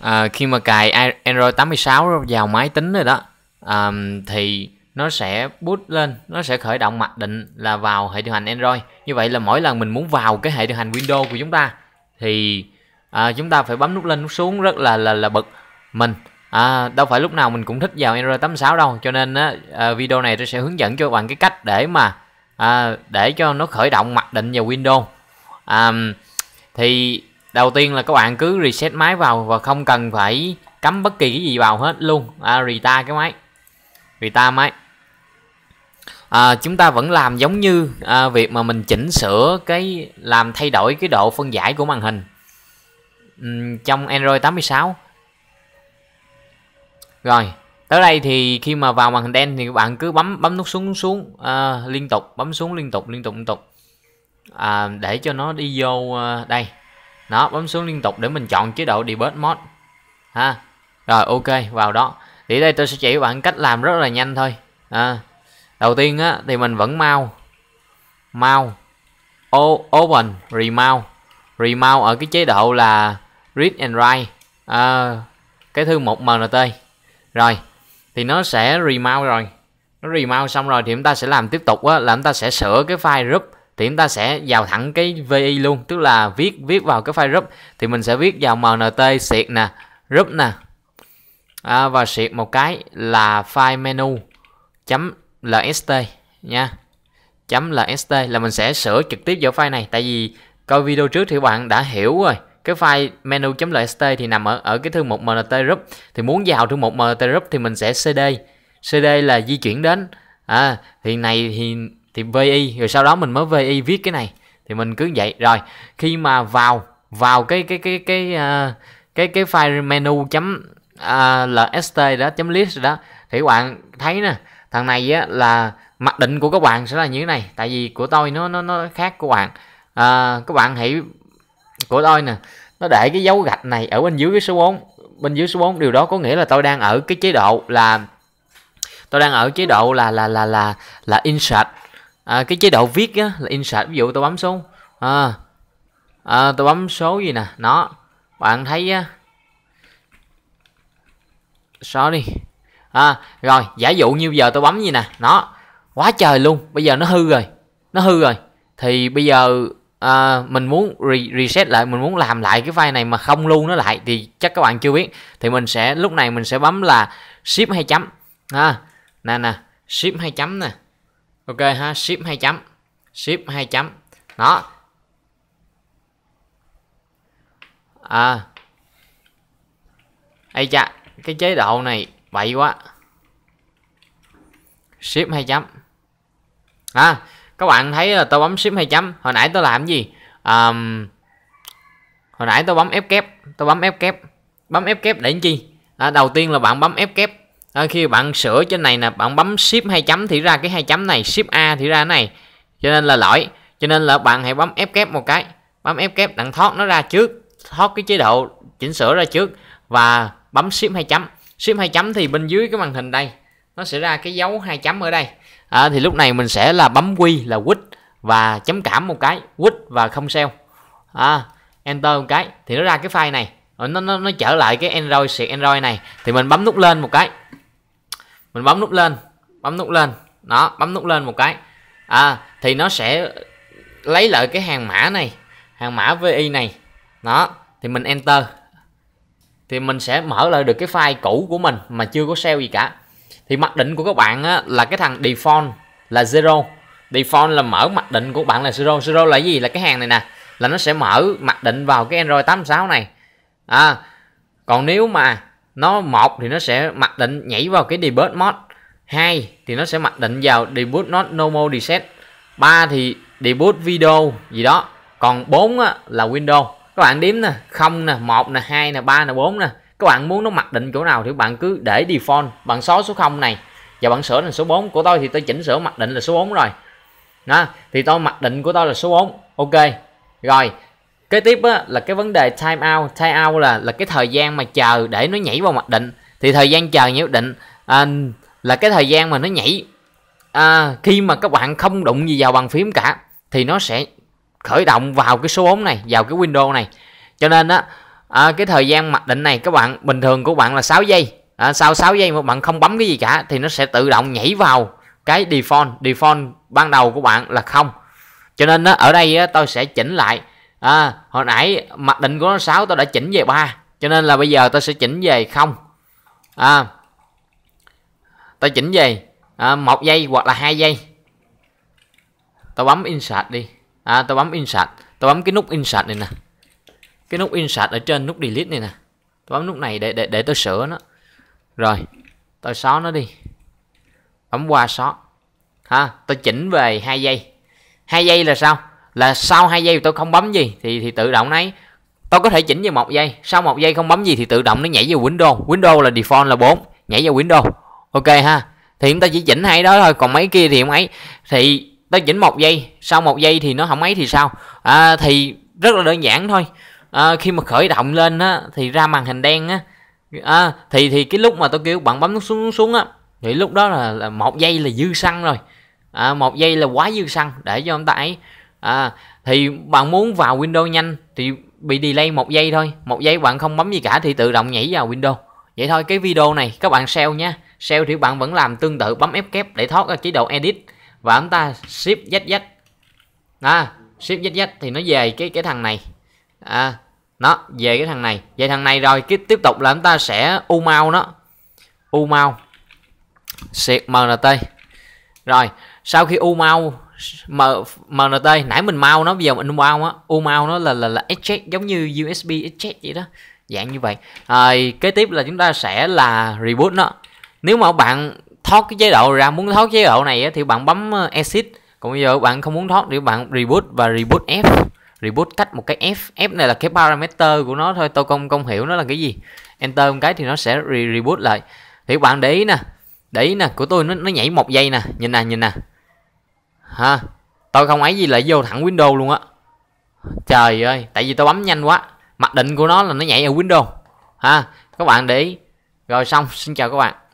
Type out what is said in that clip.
à, khi mà cài Android 86 vào máy tính rồi đó à, thì nó sẽ boot lên nó sẽ khởi động mặc định là vào hệ điều hành Android như vậy là mỗi lần mình muốn vào cái hệ điều hành Windows của chúng ta thì à, chúng ta phải bấm nút lên nút xuống rất là là là bực mình à, đâu phải lúc nào mình cũng thích vào Android 86 đâu cho nên á, à, video này tôi sẽ hướng dẫn cho bạn cái cách để mà à, để cho nó khởi động mặc định vào Windows à, thì đầu tiên là các bạn cứ reset máy vào và không cần phải cắm bất kỳ cái gì vào hết luôn à, rita cái máy rita máy à, chúng ta vẫn làm giống như à, việc mà mình chỉnh sửa cái làm thay đổi cái độ phân giải của màn hình uhm, trong Android 86 rồi tới đây thì khi mà vào màn hình đen thì các bạn cứ bấm bấm nút xuống xuống à, liên tục bấm xuống liên tục liên tục liên tục à, để cho nó đi vô à, đây đó bấm xuống liên tục để mình chọn chế độ debug mode ha rồi ok vào đó thì đây tôi sẽ chỉ bạn cách làm rất là nhanh thôi à, đầu tiên á, thì mình vẫn mau mau open remount remount ở cái chế độ là read and write à, cái thư mục mnt rồi thì nó sẽ remount rồi nó remount xong rồi thì chúng ta sẽ làm tiếp tục á, là chúng ta sẽ sửa cái file group thì chúng ta sẽ vào thẳng cái vi luôn tức là viết viết vào cái file group thì mình sẽ viết vào mnt siệt nè group nè à, và siệt một cái là file menu chấm lst nha chấm lst là mình sẽ sửa trực tiếp vào file này tại vì coi video trước thì bạn đã hiểu rồi cái file menu.lst thì nằm ở ở cái thư mục mnt group thì muốn vào thư mục mnt group thì mình sẽ cd cd là di chuyển đến à thì này thì thì vi rồi sau đó mình mới vi viết cái này thì mình cứ vậy rồi khi mà vào vào cái cái cái cái cái ờ, cái, cái file menu chấm ờ, lst đó chấm list đó thì các bạn thấy nè thằng này á, là mặc định của các bạn sẽ là như thế này tại vì của tôi nó nó nó khác của bạn à, các bạn hãy của tôi nè nó để cái dấu gạch này ở bên dưới cái số 4 bên dưới số 4 điều đó có nghĩa là tôi đang ở cái chế độ là tôi đang ở chế độ là là là là là insert à, cái chế độ viết á, là insert ví dụ tôi bấm số à, à, tôi bấm số gì nè nó bạn thấy á, sorry à, rồi giả dụ như giờ tôi bấm gì nè nó quá trời luôn bây giờ nó hư rồi nó hư rồi thì bây giờ à, mình muốn re reset lại mình muốn làm lại cái file này mà không lưu nó lại thì chắc các bạn chưa biết thì mình sẽ lúc này mình sẽ bấm là ship hai chấm à, nè nè ship hai chấm nè ok ha ship hai chấm ship hai chấm đó à ây chà cái chế độ này bậy quá ship hai chấm à các bạn thấy là tôi bấm ship hai chấm hồi nãy tôi làm gì um, hồi nãy tôi bấm ép kép tôi bấm ép kép bấm ép kép để làm chi à, đầu tiên là bạn bấm ép kép à, khi bạn sửa trên này nè bạn bấm ship hai chấm thì ra cái hai chấm này ship a thì ra này cho nên là lỗi cho nên là bạn hãy bấm ép kép một cái bấm ép kép đặng thoát nó ra trước thoát cái chế độ chỉnh sửa ra trước và bấm ship hai chấm ship hai chấm thì bên dưới cái màn hình đây nó sẽ ra cái dấu hai chấm ở đây à, thì lúc này mình sẽ là bấm quy là quýt và chấm cảm một cái quýt và không sao à, enter một cái thì nó ra cái file này nó nó nó trở lại cái android android này thì mình bấm nút lên một cái mình bấm nút lên bấm nút lên đó bấm nút lên một cái à, thì nó sẽ lấy lại cái hàng mã này hàng mã vi này đó thì mình enter thì mình sẽ mở lại được cái file cũ của mình mà chưa có sale gì cả thì mặc định của các bạn á, là cái thằng default là zero default là mở mặc định của bạn là zero zero là gì là cái hàng này nè là nó sẽ mở mặc định vào cái android 86 này à, còn nếu mà nó một thì nó sẽ mặc định nhảy vào cái debug mode hai thì nó sẽ mặc định vào debug not normal reset ba thì debug video gì đó còn bốn là window các bạn đếm nè không nè một nè hai nè ba nè bốn nè các bạn muốn nó mặc định chỗ nào thì bạn cứ để default bằng số số 0 này và bạn sửa thành số 4 của tôi thì tôi chỉnh sửa mặc định là số 4 rồi đó thì tôi mặc định của tôi là số 4 ok rồi kế tiếp á, là cái vấn đề time out time out là là cái thời gian mà chờ để nó nhảy vào mặc định thì thời gian chờ nhảy định à, là cái thời gian mà nó nhảy à, khi mà các bạn không đụng gì vào bàn phím cả thì nó sẽ khởi động vào cái số 4 này vào cái window này cho nên á à, cái thời gian mặc định này các bạn bình thường của bạn là 6 giây à, sau 6 giây mà bạn không bấm cái gì cả thì nó sẽ tự động nhảy vào cái default default ban đầu của bạn là không cho nên á, ở đây á, tôi sẽ chỉnh lại à, hồi nãy mặc định của nó 6 tao đã chỉnh về 3 cho nên là bây giờ tao sẽ chỉnh về không à, tao chỉnh về à, một giây hoặc là hai giây tao bấm insert đi à, tao bấm insert tao bấm cái nút insert này nè cái nút insert ở trên nút delete này nè tao bấm nút này để để để tao sửa nó rồi tao xóa nó đi bấm qua xóa ha tao chỉnh về hai giây hai giây là sao là sau hai giây tôi không bấm gì thì thì tự động nấy tôi có thể chỉnh về một giây sau một giây không bấm gì thì tự động nó nhảy vào window window là default là 4 nhảy vào window ok ha thì chúng ta chỉ chỉnh hai đó thôi còn mấy kia thì không ấy thì ta chỉnh một giây sau một giây thì nó không ấy thì sao à, thì rất là đơn giản thôi à, khi mà khởi động lên á thì ra màn hình đen á à, thì thì cái lúc mà tôi kêu bạn bấm xuống xuống á thì lúc đó là, là một giây là dư xăng rồi à, một giây là quá dư xăng để cho ông ta ấy à, thì bạn muốn vào Windows nhanh thì bị delay một giây thôi một giây bạn không bấm gì cả thì tự động nhảy vào Windows vậy thôi cái video này các bạn sale nhé sale thì bạn vẫn làm tương tự bấm F kép để thoát ra chế độ edit và chúng ta ship zz à, ship Z thì nó về cái cái thằng này à, nó về cái thằng này về thằng này rồi cái tiếp tục là chúng ta sẽ u mau nó u mau siệt mrt rồi sau khi u mau mà M, đây, nãy mình mau nó bây giờ mình mau á u mau nó là là là exchange giống như USB exchange vậy đó dạng như vậy à, kế tiếp là chúng ta sẽ là reboot nó nếu mà bạn thoát cái chế độ ra muốn thoát chế độ này á, thì bạn bấm ờ, exit còn bây giờ bạn không muốn thoát thì bạn reboot và reboot F reboot cách một cái F F này là cái parameter của nó thôi tôi không không hiểu nó là cái gì enter một cái thì nó sẽ re reboot lại thì bạn để ý nè để ý nè của tôi nó, nó nhảy một giây nè nhìn nè nhìn nè ha, tôi không ấy gì lại vô thẳng Windows luôn á trời ơi tại vì tôi bấm nhanh quá mặc định của nó là nó nhảy ở Windows, ha các bạn để ý rồi xong xin chào các bạn